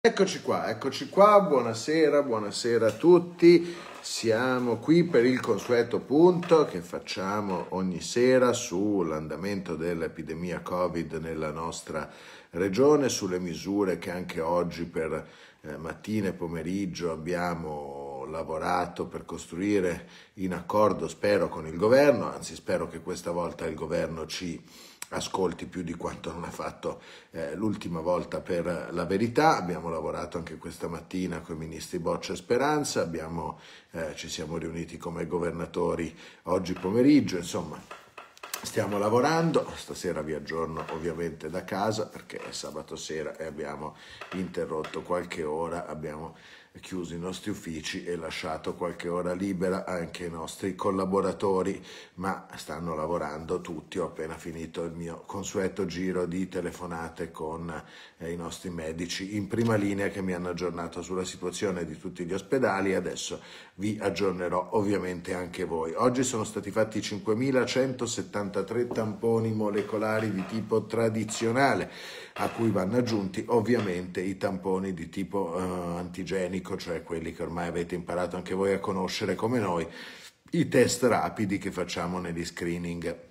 Eccoci qua, eccoci qua, buonasera, buonasera a tutti. Siamo qui per il consueto punto che facciamo ogni sera sull'andamento dell'epidemia Covid nella nostra regione, sulle misure che anche oggi per eh, mattina e pomeriggio abbiamo lavorato per costruire in accordo, spero, con il governo, anzi spero che questa volta il governo ci ascolti più di quanto non ha fatto eh, l'ultima volta per la verità. Abbiamo lavorato anche questa mattina con i ministri Boccia e Speranza, abbiamo, eh, ci siamo riuniti come governatori oggi pomeriggio, insomma stiamo lavorando, stasera vi aggiorno ovviamente da casa perché è sabato sera e eh, abbiamo interrotto qualche ora, abbiamo chiusi i nostri uffici e lasciato qualche ora libera anche ai nostri collaboratori, ma stanno lavorando tutti. Ho appena finito il mio consueto giro di telefonate con eh, i nostri medici in prima linea che mi hanno aggiornato sulla situazione di tutti gli ospedali. e Adesso vi aggiornerò ovviamente anche voi. Oggi sono stati fatti 5.173 tamponi molecolari di tipo tradizionale, a cui vanno aggiunti ovviamente i tamponi di tipo eh, antigenico dico, cioè quelli che ormai avete imparato anche voi a conoscere come noi, i test rapidi che facciamo negli screening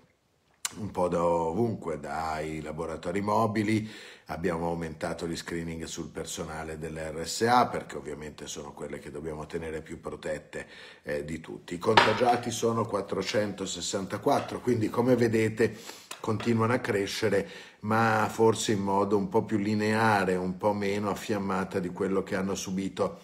un po' da ovunque, dai laboratori mobili, abbiamo aumentato gli screening sul personale delle RSA perché ovviamente sono quelle che dobbiamo tenere più protette eh, di tutti. I contagiati sono 464, quindi come vedete continuano a crescere ma forse in modo un po' più lineare, un po' meno affiammata di quello che hanno subito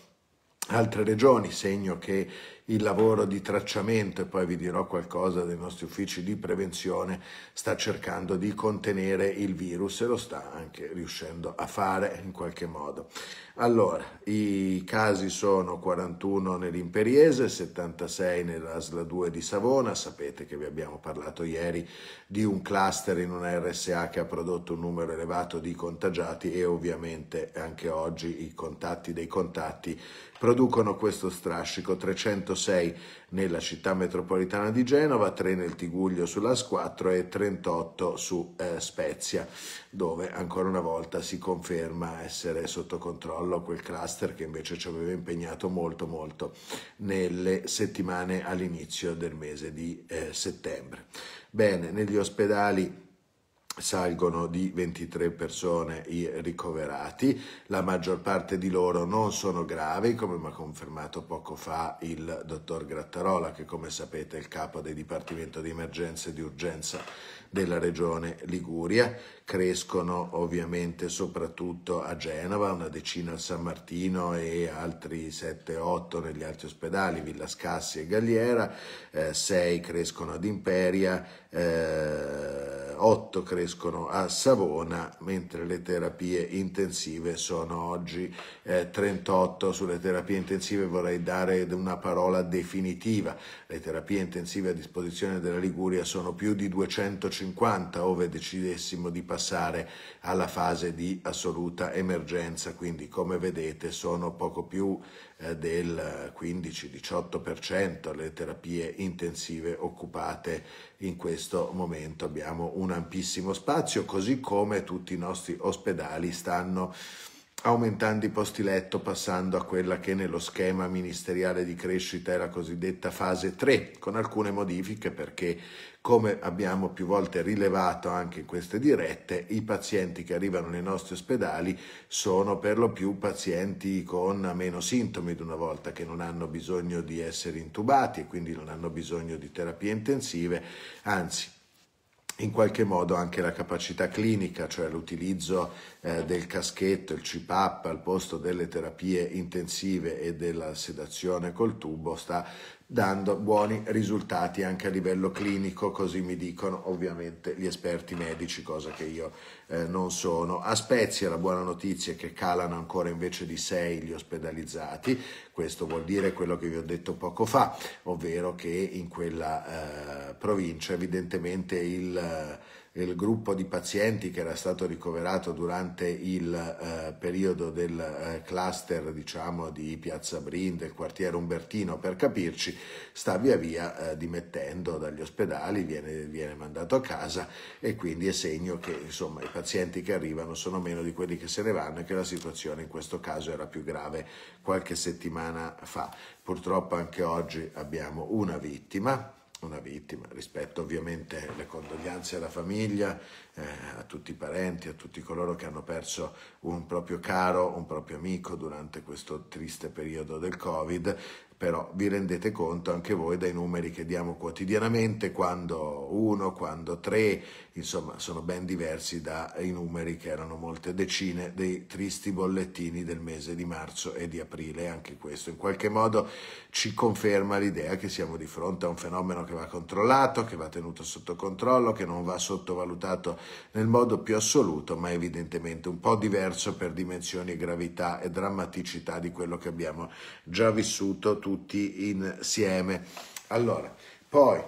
altre regioni, segno che il lavoro di tracciamento, e poi vi dirò qualcosa dei nostri uffici di prevenzione, sta cercando di contenere il virus e lo sta anche riuscendo a fare in qualche modo. Allora, i casi sono 41 nell'Imperiese, 76 nell'Asla 2 di Savona, sapete che vi abbiamo parlato ieri di un cluster in una RSA che ha prodotto un numero elevato di contagiati e ovviamente anche oggi i contatti dei contatti producono questo strascico 300 106 nella città metropolitana di Genova, 3 nel Tiguglio sulla S4 e 38 su eh, Spezia, dove ancora una volta si conferma essere sotto controllo quel cluster che invece ci aveva impegnato molto molto nelle settimane all'inizio del mese di eh, settembre. Bene, negli ospedali salgono di 23 persone i ricoverati, la maggior parte di loro non sono gravi, come mi ha confermato poco fa il dottor Grattarola, che come sapete è il capo del Dipartimento di Emergenza e di Urgenza della regione Liguria, crescono ovviamente soprattutto a Genova, una decina a San Martino e altri 7-8 negli altri ospedali, Villa Scassi e Galliera, 6 eh, crescono ad Imperia, eh, 8 crescono a Savona, mentre le terapie intensive sono oggi eh, 38. Sulle terapie intensive vorrei dare una parola definitiva. Le terapie intensive a disposizione della Liguria sono più di 250, ove decidessimo di passare alla fase di assoluta emergenza, quindi come vedete sono poco più eh, del 15-18% le terapie intensive occupate in questo momento abbiamo un ampissimo spazio, così come tutti i nostri ospedali stanno aumentando i posti letto, passando a quella che nello schema ministeriale di crescita è la cosiddetta fase 3, con alcune modifiche perché, come abbiamo più volte rilevato anche in queste dirette, i pazienti che arrivano nei nostri ospedali sono per lo più pazienti con meno sintomi di una volta, che non hanno bisogno di essere intubati e quindi non hanno bisogno di terapie intensive, anzi in qualche modo anche la capacità clinica, cioè l'utilizzo eh, del caschetto, il CPAP al posto delle terapie intensive e della sedazione col tubo sta dando buoni risultati anche a livello clinico, così mi dicono ovviamente gli esperti medici, cosa che io eh, non sono. A Spezia la buona notizia è che calano ancora invece di 6 gli ospedalizzati, questo vuol dire quello che vi ho detto poco fa, ovvero che in quella eh, provincia evidentemente il... Eh, il gruppo di pazienti che era stato ricoverato durante il eh, periodo del eh, cluster diciamo, di Piazza Brin, del quartiere Umbertino per capirci, sta via via eh, dimettendo dagli ospedali, viene, viene, mandato a casa e quindi è segno che insomma, i pazienti che arrivano sono meno di quelli che se ne vanno e che la situazione in questo caso era più grave qualche settimana fa. Purtroppo anche oggi abbiamo una vittima una vittima. Rispetto ovviamente le condoglianze alla famiglia, eh, a tutti i parenti, a tutti coloro che hanno perso un proprio caro, un proprio amico durante questo triste periodo del Covid, però vi rendete conto anche voi dai numeri che diamo quotidianamente, quando uno, quando tre, insomma sono ben diversi dai numeri che erano molte decine dei tristi bollettini del mese di marzo e di aprile, anche questo in qualche modo ci conferma l'idea che siamo di fronte a un fenomeno che va controllato, che va tenuto sotto controllo, che non va sottovalutato nel modo più assoluto, ma evidentemente un po' diverso per dimensioni, gravità e drammaticità di quello che abbiamo già vissuto tutti insieme. Allora, poi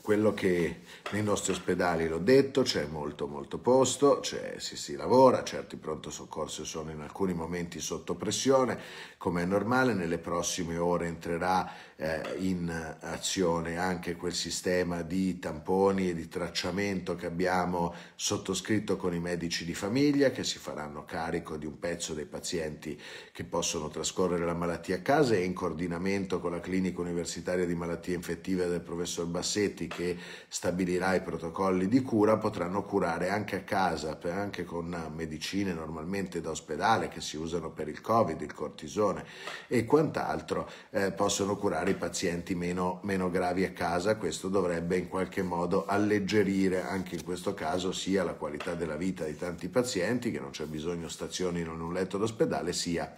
quello che nei nostri ospedali l'ho detto, c'è molto molto posto, c'è, si, si lavora, certo pronto soccorso sono in alcuni momenti sotto pressione, come è normale, nelle prossime ore entrerà eh, in azione anche quel sistema di tamponi e di tracciamento che abbiamo sottoscritto con i medici di famiglia che si faranno carico di un pezzo dei pazienti che possono trascorrere la malattia a casa e in coordinamento con la clinica universitaria di malattie infettive del professor Bassetti che stabilirà i protocolli di cura potranno curare anche a casa anche con medicine normalmente da ospedale che si usano per il covid, il cortisone e quant'altro eh, possono curare portare i pazienti meno, meno gravi a casa, questo dovrebbe in qualche modo alleggerire anche in questo caso sia la qualità della vita di tanti pazienti, che non c'è bisogno stazioni in un letto d'ospedale, sia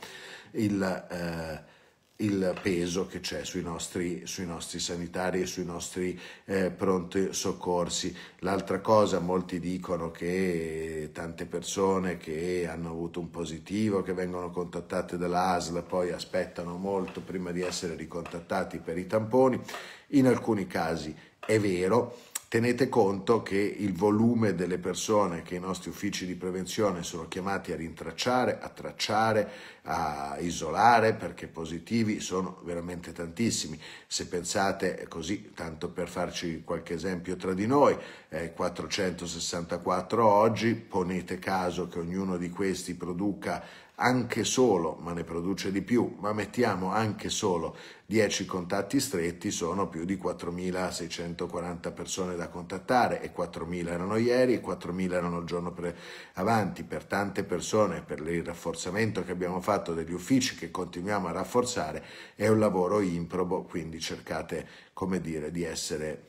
il... Eh, il peso che c'è sui nostri, sui nostri sanitari e sui nostri eh, pronti soccorsi. L'altra cosa, molti dicono che tante persone che hanno avuto un positivo, che vengono contattate dall'ASL, poi aspettano molto prima di essere ricontattati per i tamponi. In alcuni casi è vero, Tenete conto che il volume delle persone che i nostri uffici di prevenzione sono chiamati a rintracciare, a tracciare, a isolare perché positivi sono veramente tantissimi. Se pensate così, tanto per farci qualche esempio tra di noi, eh, 464 oggi, ponete caso che ognuno di questi produca anche solo, ma ne produce di più, ma mettiamo anche solo 10 contatti stretti, sono più di 4.640 persone da contattare e 4.000 erano ieri e 4.000 erano il giorno pre- avanti. Per tante persone, per il rafforzamento che abbiamo fatto degli uffici che continuiamo a rafforzare, è un lavoro improbo, quindi cercate, come dire, di essere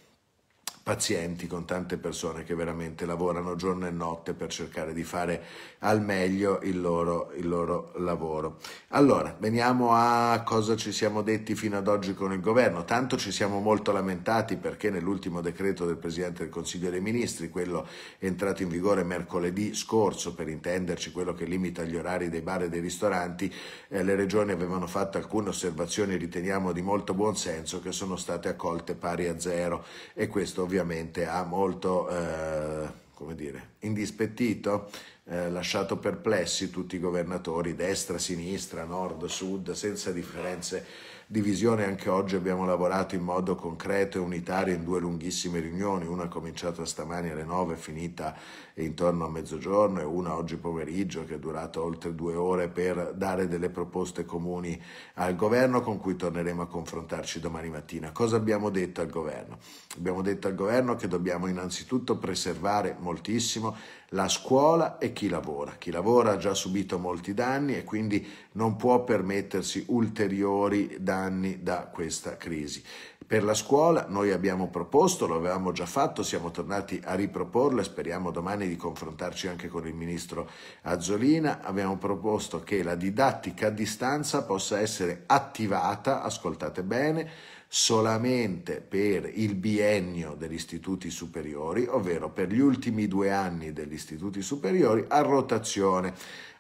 pazienti, con tante persone che veramente lavorano giorno e notte per cercare di fare al meglio il loro, il loro lavoro. Allora, veniamo a cosa ci siamo detti fino ad oggi con il governo. Tanto ci siamo molto lamentati perché nell'ultimo decreto del Presidente del Consiglio dei Ministri, quello entrato in vigore mercoledì scorso, per intenderci quello che limita gli orari dei bar e dei ristoranti, eh, le regioni avevano fatto alcune osservazioni, riteniamo di molto buon senso, che sono state accolte pari a zero e questo ovviamente ha molto, eh, come dire, indispettito eh, lasciato perplessi tutti i governatori, destra, sinistra, nord, sud, senza differenze di visione. Anche oggi abbiamo lavorato in modo concreto e unitario in due lunghissime riunioni, una cominciata stamani alle 9 e finita intorno a mezzogiorno e una oggi pomeriggio che è durata oltre due ore per dare delle proposte comuni al governo con cui torneremo a confrontarci domani mattina. Cosa abbiamo detto al governo? Abbiamo detto al governo che dobbiamo innanzitutto preservare moltissimo la scuola e chi lavora. Chi lavora ha già subito molti danni e quindi non può permettersi ulteriori danni da questa crisi. Per la scuola noi abbiamo proposto, lo avevamo già fatto, siamo tornati a riproporlo e speriamo domani di confrontarci anche con il ministro Azzolina, abbiamo proposto che la didattica a distanza possa essere attivata, ascoltate bene, solamente per il biennio degli istituti superiori, ovvero per gli ultimi due anni degli istituti superiori a rotazione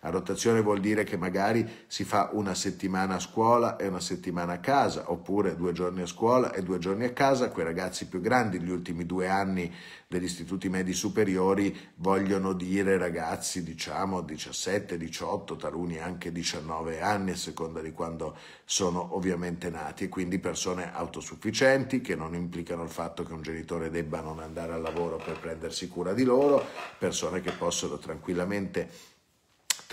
a rotazione vuol dire che magari si fa una settimana a scuola e una settimana a casa, oppure due giorni a scuola e due giorni a casa. Quei ragazzi più grandi, gli ultimi due anni degli istituti medi superiori, vogliono dire ragazzi diciamo 17, 18, taluni anche 19 anni, a seconda di quando sono ovviamente nati, e quindi persone autosufficienti che non implicano il fatto che un genitore debba non andare al lavoro per prendersi cura di loro, persone che possono tranquillamente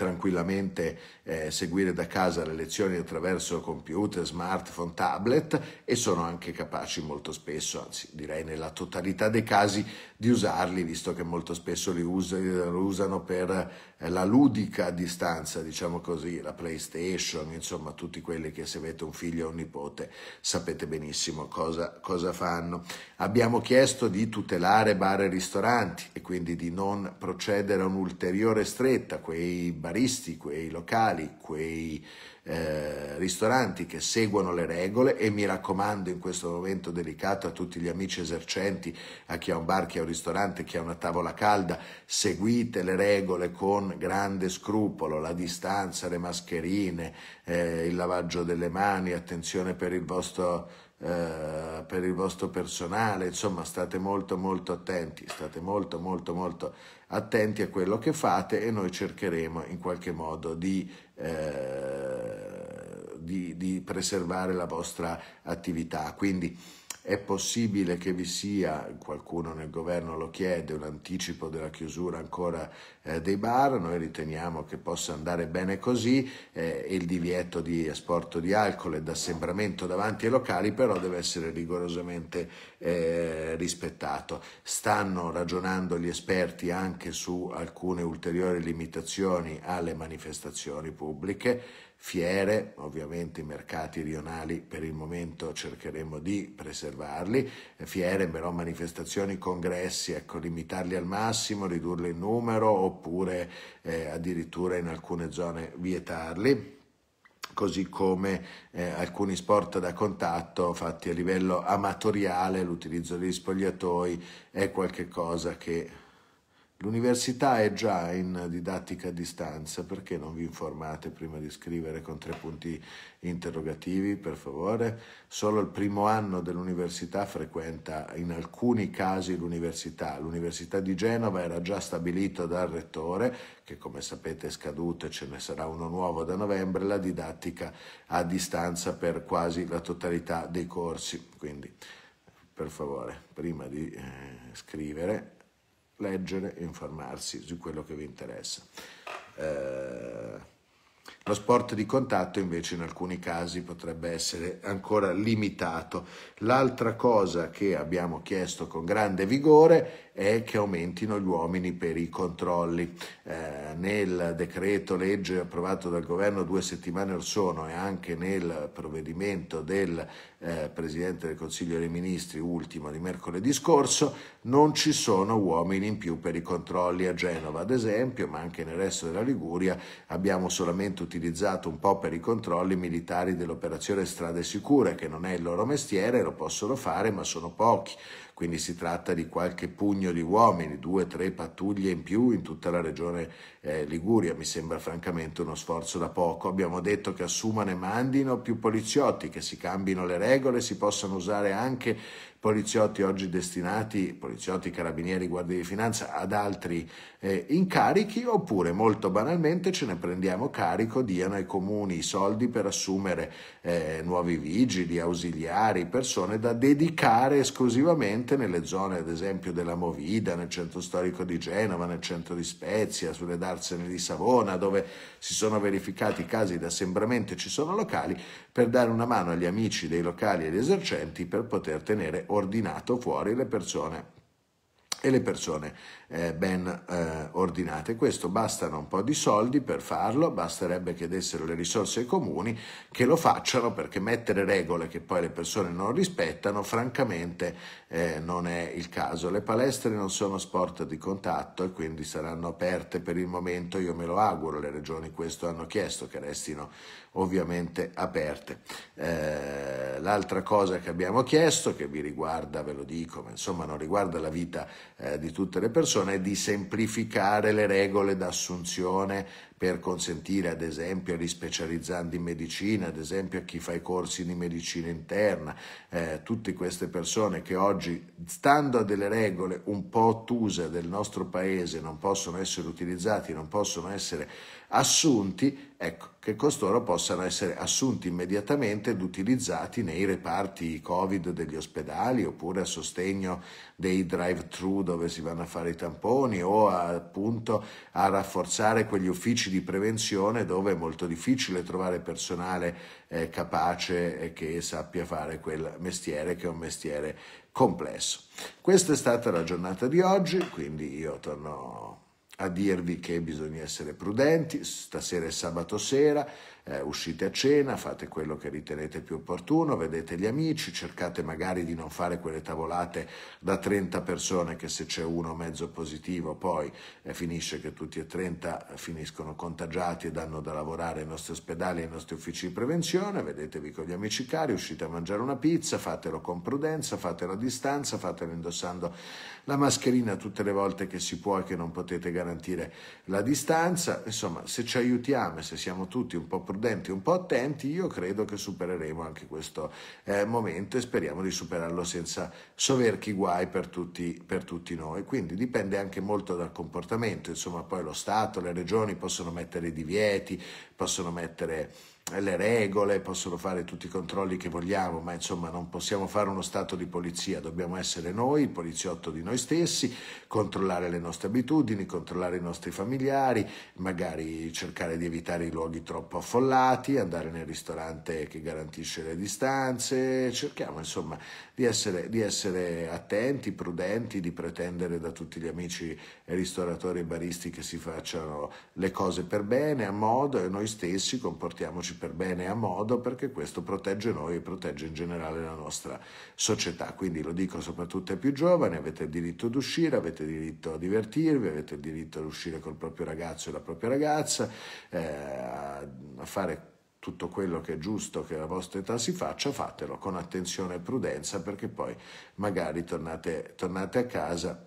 tranquillamente eh, seguire da casa le lezioni attraverso computer, smartphone, tablet e sono anche capaci molto spesso, anzi direi nella totalità dei casi, di usarli, visto che molto spesso li usano per eh, la ludica distanza, diciamo così, la PlayStation, insomma tutti quelli che se avete un figlio o un nipote sapete benissimo cosa, cosa fanno. Abbiamo chiesto di tutelare bar e ristoranti e quindi di non procedere a un'ulteriore stretta, quei bar baristi, quei locali, quei eh, ristoranti che seguono le regole e mi raccomando in questo momento delicato a tutti gli amici esercenti, a chi ha un bar, chi ha un ristorante, chi ha una tavola calda, seguite le regole con grande scrupolo, la distanza, le mascherine, eh, il lavaggio delle mani, attenzione per il vostro eh, per il vostro personale, insomma state molto molto attenti, state molto molto molto attenti a quello che fate e noi cercheremo in qualche modo di, eh, di, di preservare la vostra attività. Quindi è possibile che vi sia, qualcuno nel governo lo chiede, un anticipo della chiusura ancora eh, dei bar, noi riteniamo che possa andare bene così, eh, il divieto di asporto di alcol e d'assembramento davanti ai locali però deve essere rigorosamente eh, rispettato. Stanno ragionando gli esperti anche su alcune ulteriori limitazioni alle manifestazioni pubbliche, fiere, ovviamente i mercati rionali per il momento cercheremo di preservarli, eh, fiere però manifestazioni, congressi, ecco, limitarli al massimo, ridurli in numero oppure eh, addirittura in alcune zone vietarli così come eh, alcuni sport da contatto fatti a livello amatoriale, l'utilizzo degli spogliatoi è qualcosa che L'università è già in didattica a distanza, perché non vi informate prima di scrivere con tre punti interrogativi, per favore? Solo il primo anno dell'università frequenta in alcuni casi l'università. L'università di Genova era già stabilito dal rettore, che come sapete è scaduto e ce ne sarà uno nuovo da novembre, la didattica a distanza per quasi la totalità dei corsi. Quindi, per favore, prima di eh, scrivere leggere e informarsi su quello che vi interessa. Eh, lo sport di contatto invece in alcuni casi potrebbe essere ancora limitato. L'altra cosa che abbiamo chiesto con grande vigore è che aumentino gli uomini per i controlli. Eh, nel decreto legge approvato dal governo due settimane or sono e anche nel provvedimento del eh, Presidente del Consiglio dei Ministri ultimo di mercoledì scorso non ci sono uomini in più per i controlli a Genova ad esempio ma anche nel resto della Liguria abbiamo solamente utilizzato un po' per i controlli militari dell'operazione Strade Sicure, che non è il loro mestiere, lo possono fare, ma sono pochi. Quindi si tratta di qualche pugno di uomini, due o tre pattuglie in più in tutta la regione eh, Liguria. Mi sembra francamente uno sforzo da poco. Abbiamo detto che assumano e mandino più poliziotti, che si cambino le regole, si possano usare anche poliziotti oggi destinati, poliziotti, carabinieri, guardie di finanza, ad altri eh, incarichi, oppure molto banalmente ce ne prendiamo carico, diano ai comuni i soldi per assumere eh, nuovi vigili, ausiliari, persone da dedicare esclusivamente nelle zone, ad esempio, della Movida, nel centro storico di Genova, nel centro di Spezia, sulle darsene di Savona, dove si sono verificati casi di assembramento e ci sono locali, per dare una mano agli amici dei locali e agli esercenti per poter tenere ordinato fuori le persone e le persone eh, ben eh, ordinate. Questo bastano un po' di soldi per farlo, basterebbe che dessero le risorse ai comuni che lo facciano perché mettere regole che poi le persone non rispettano francamente eh, non è il caso. Le palestre non sono sport di contatto e quindi saranno aperte per il momento, io me lo auguro, le regioni questo hanno chiesto che restino ovviamente aperte. Eh, l'altra cosa che abbiamo chiesto, che vi riguarda, ve lo dico, ma insomma non riguarda la vita eh, di tutte le persone, Johnson è di semplificare le regole d'assunzione per consentire ad esempio agli specializzanti in medicina, ad esempio a chi fa i corsi di medicina interna, eh, tutte queste persone che oggi, stando a delle regole un po' ottuse del nostro paese, non possono essere utilizzati, non possono essere assunti, ecco, che costoro possano essere assunti immediatamente ed utilizzati nei reparti Covid degli ospedali oppure a sostegno dei drive-thru dove si vanno a fare i tamponi o a, appunto a rafforzare quegli uffici di prevenzione dove è molto difficile trovare personale eh, capace e che sappia fare quel mestiere che è un mestiere complesso. Questa è stata la giornata di oggi, quindi io torno a dirvi che bisogna essere prudenti, stasera è sabato sera, eh, uscite a cena, fate quello che ritenete più opportuno, vedete gli amici, cercate magari di non fare quelle tavolate da 30 persone che se c'è uno mezzo positivo poi eh, finisce che tutti e 30 eh, finiscono contagiati e danno da lavorare ai nostri ospedali e ai nostri uffici di prevenzione, vedetevi con gli amici cari, uscite a mangiare una pizza, fatelo con prudenza, fatelo a distanza, fatelo indossando la mascherina tutte le volte che si può e che non potete garantire la distanza. Insomma, se ci aiutiamo e se siamo tutti un po' prudenti, un po' attenti, io credo che supereremo anche questo eh, momento e speriamo di superarlo senza soverchi guai per tutti, per tutti noi. Quindi dipende anche molto dal comportamento, insomma, poi lo Stato, le regioni possono mettere divieti, possono mettere le regole, possono fare tutti i controlli che vogliamo, ma insomma non possiamo fare uno stato di polizia, dobbiamo essere noi, il poliziotto di noi stessi, controllare le nostre abitudini, controllare i nostri familiari, magari cercare di evitare i luoghi troppo affollati, andare nel ristorante che garantisce le distanze, cerchiamo insomma di essere, di essere attenti, prudenti, di pretendere da tutti gli amici ristoratori e baristi che si facciano le cose per bene, a modo e noi stessi comportiamoci per bene a modo perché questo protegge noi e protegge in generale la nostra società. Quindi lo dico soprattutto ai più giovani, avete il diritto ad uscire, avete il diritto a divertirvi, avete il diritto ad uscire col proprio ragazzo e la propria ragazza, eh, a fare tutto quello che è giusto che alla vostra età si faccia, fatelo con attenzione e prudenza perché poi magari tornate, tornate a casa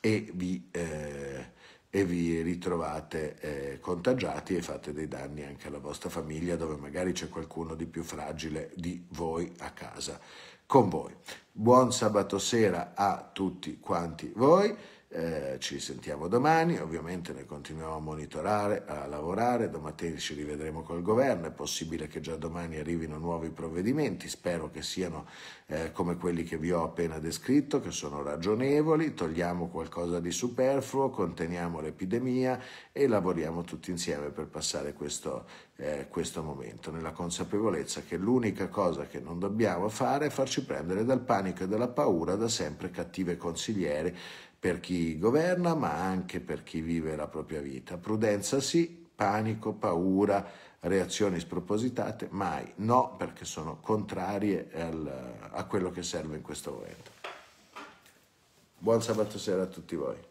e vi... Eh, e vi ritrovate eh, contagiati e fate dei danni anche alla vostra famiglia dove magari c'è qualcuno di più fragile di voi a casa con voi. Buon sabato sera a tutti quanti voi. Eh, ci sentiamo domani, ovviamente ne continuiamo a monitorare, a lavorare, domattina ci rivedremo col governo, è possibile che già domani arrivino nuovi provvedimenti, spero che siano eh, come quelli che vi ho appena descritto, che sono ragionevoli, togliamo qualcosa di superfluo, conteniamo l'epidemia e lavoriamo tutti insieme per passare questo, eh, questo momento, nella consapevolezza che l'unica cosa che non dobbiamo fare è farci prendere dal panico e dalla paura da sempre cattive consiglieri per chi governa, ma anche per chi vive la propria vita. Prudenza sì, panico, paura, reazioni spropositate, mai no, perché sono contrarie al, a quello che serve in questo momento. Buon sabato sera a tutti voi.